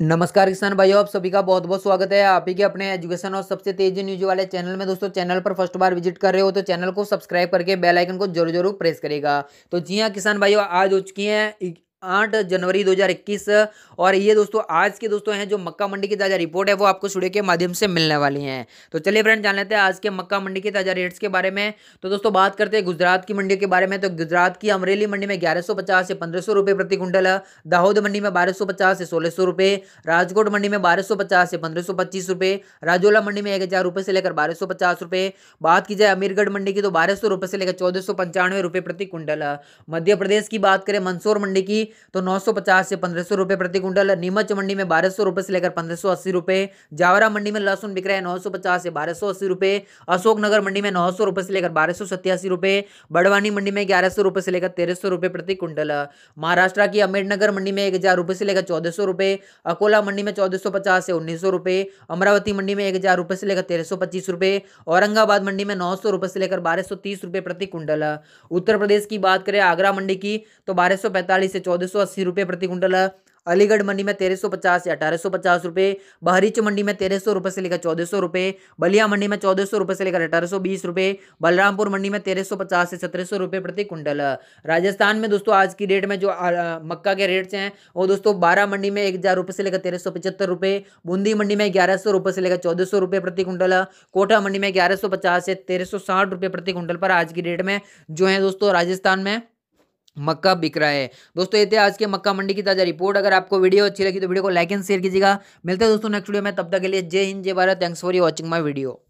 नमस्कार किसान भाइयों आप सभी का बहुत बहुत स्वागत है आप ही के अपने एजुकेशन और सबसे तेजी न्यूज वाले चैनल में दोस्तों चैनल पर फर्स्ट बार विजिट कर रहे हो तो चैनल को सब्सक्राइब करके बेल आइकन को जरूर जरूर प्रेस करेगा तो जी हाँ किसान भाइयों आज हो चुकी हैं आठ जनवरी 2021 और ये दोस्तों आज के दोस्तों हैं जो मक्का मंडी की ताज़ा रिपोर्ट है वो आपको स्टूडियो के माध्यम से मिलने वाली हैं तो चलिए फ्रेंड जान लेते हैं आज के मक्का मंडी के ताज़ा रेट्स के बारे में तो दोस्तों बात करते हैं गुजरात की मंडी के बारे में तो गुजरात की अमरेली मंडी में ग्यारह से पंद्रह सौ प्रति कुंटल दाहोद मंडी में बारह से सोलह सौ राजकोट मंडी में बारह से पंद्रह सौ राजोला मंडी में एक हज़ार से लेकर बारह सौ बात की जाए अमीरगढ़ मंडी की तो बारह सौ से लेकर चौदह सौ प्रति कुंटल मध्य प्रदेश की बात करें मंदसौर मंडी की तो 950 से पंद्रह सौ रुपये प्रति कुंटल नीमच मंडी में बारह सौ रुपये से लेकर पंद्रह सौ अस्सी रुपये जावरा मंडी में लहसुन बिक रहा है नौ सौ पचास से बारह सौ अस्सी रुपये अशोकनगर मंडी में नौ सौ रुपये से लेकर बारह सौ सत्यासी रुपये बड़वानी मंडी में ग्यारह सौ रुपये से लेकर तेरह सौ रुपये प्रति कुंटल महाराष्ट्र की अम्बेडनगर मंडी में एक हज़ार रुपये से लेकर चौदह सौ रुपये अकोला मंडी में चौदह सौ पचास से उन्नीस सौ रुपये अमरावती मंडी में एक हज़ार रुपये से लेकर तेरह सौ पच्चीस रुपये औरंगाबाद मंडी में नौ सौ रुपये से लेकर बारह सौ तीस रुपये प्रति कुंटल उत्तर प्रदेश की बात करें आगरा मंडी की तो बारह सौ पैंतालीस से चौदह चौदह सौ अस्सी रुपये प्रति कुंटल अलीगढ़ मंडी में तेरह सौ पचास या अठारह सौ पचास रुपये बहरीच मंडी में तेरह सौ रुपये से लेकर चौदह सौ रुपये बलिया मंडी में चौदह सौ रुपये से लेकर अठारह सौ बीस रुपये बलरामपुर मंडी में तेरह सौ पचास से सत्रह सौ रुपये प्रति कुंटल राजस्थान में दोस्तों आज की डेट में जो मक्का के रेट्स हैं वो दोस्तों बारह मंडी में एक हज़ार रुपये से लेकर तेरह सौ पचहत्तर रुपये बूंदी मंडी में ग्यारह सौ रुपये से लेकर चौदह सौ रुपये प्रति कुंटल कोटा मंडी में ग्यारह सौ पचास से तेरह सौ साठ रुपये प्रति कुंटल पर आज की डेट में जो है दोस्तों राजस्थान में मक्का बिक रहा है दोस्तों ये थे आज के मक्का मंडी की ताज़ा रिपोर्ट अगर आपको वीडियो अच्छी लगी तो वीडियो को लाइक एंड शेयर कीजिएगा मिलते हैं दोस्तों नेक्स्ट वीडियो में तब तक के लिए जय हिंद जय Bharat thanks for you watching my video